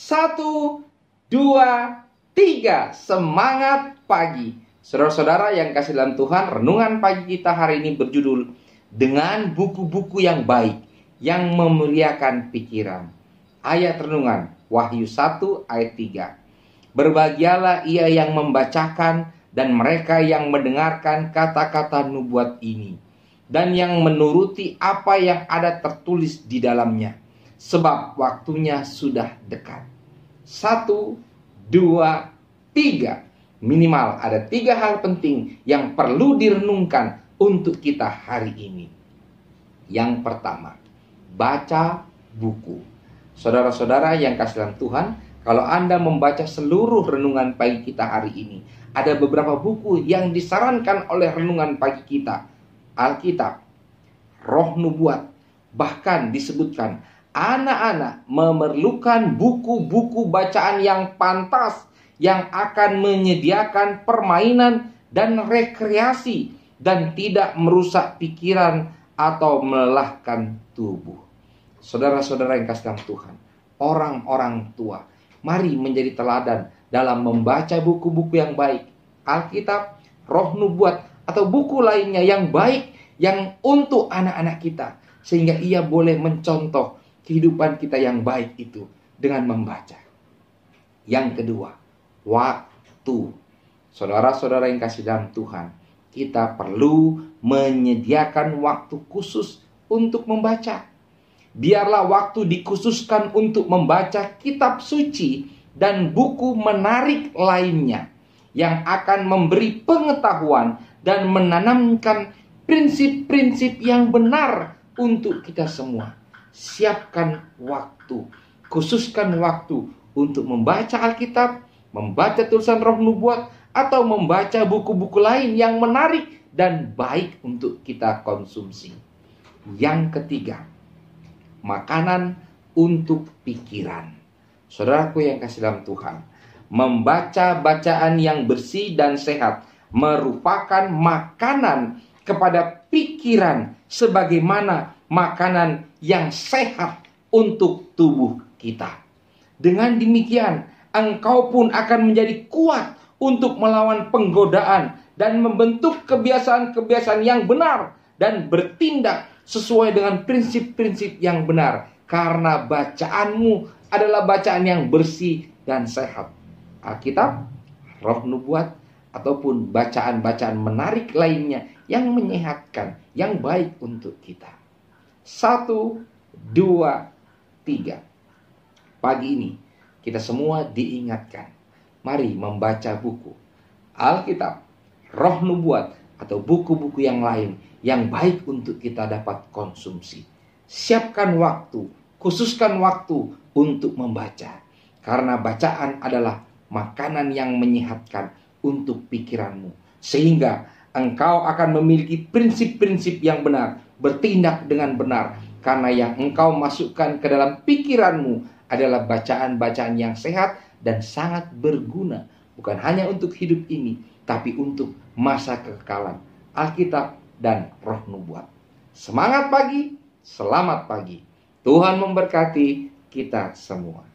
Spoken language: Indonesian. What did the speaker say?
Satu, dua, tiga. Semangat pagi. Saudara-saudara yang kasih dalam Tuhan, renungan pagi kita hari ini berjudul Dengan buku-buku yang baik yang memuliakan pikiran. Ayat renungan Wahyu 1 ayat 3. Berbahagialah ia yang membacakan dan mereka yang mendengarkan kata-kata nubuat ini dan yang menuruti apa yang ada tertulis di dalamnya sebab waktunya sudah dekat. Satu, dua, tiga. Minimal ada tiga hal penting yang perlu direnungkan untuk kita hari ini. Yang pertama, baca buku. Saudara-saudara yang kasih dalam Tuhan, kalau Anda membaca seluruh renungan pagi kita hari ini, ada beberapa buku yang disarankan oleh renungan pagi kita. Alkitab, Roh Nubuat, bahkan disebutkan anak-anak memerlukan buku-buku bacaan yang pantas yang akan menyediakan permainan dan rekreasi dan tidak merusak pikiran atau melelahkan tubuh. Saudara-saudara yang kasih Tuhan, orang-orang tua, mari menjadi teladan dalam membaca buku-buku yang baik, Alkitab, Roh Nubuat, atau buku lainnya yang baik yang untuk anak-anak kita sehingga ia boleh mencontoh kehidupan kita yang baik itu dengan membaca. Yang kedua, waktu. Saudara-saudara yang kasih dalam Tuhan, kita perlu menyediakan waktu khusus untuk membaca. Biarlah waktu dikhususkan untuk membaca kitab suci dan buku menarik lainnya yang akan memberi pengetahuan dan menanamkan prinsip-prinsip yang benar untuk kita semua siapkan waktu, khususkan waktu untuk membaca Alkitab, membaca tulisan roh nubuat, atau membaca buku-buku lain yang menarik dan baik untuk kita konsumsi. Yang ketiga, makanan untuk pikiran. Saudaraku yang kasih dalam Tuhan, membaca bacaan yang bersih dan sehat merupakan makanan kepada pikiran sebagaimana makanan yang sehat untuk tubuh kita. Dengan demikian, engkau pun akan menjadi kuat untuk melawan penggodaan dan membentuk kebiasaan-kebiasaan yang benar dan bertindak sesuai dengan prinsip-prinsip yang benar karena bacaanmu adalah bacaan yang bersih dan sehat. Alkitab, roh nubuat ataupun bacaan-bacaan menarik lainnya yang menyehatkan, yang baik untuk kita. Satu, dua, tiga. Pagi ini kita semua diingatkan. Mari membaca buku Alkitab, Roh Nubuat, atau buku-buku yang lain yang baik untuk kita dapat konsumsi. Siapkan waktu, khususkan waktu untuk membaca. Karena bacaan adalah makanan yang menyehatkan untuk pikiranmu. Sehingga engkau akan memiliki prinsip-prinsip yang benar, bertindak dengan benar, karena yang engkau masukkan ke dalam pikiranmu adalah bacaan-bacaan yang sehat dan sangat berguna, bukan hanya untuk hidup ini, tapi untuk masa kekekalan. Alkitab dan roh nubuat. Semangat pagi, selamat pagi. Tuhan memberkati kita semua.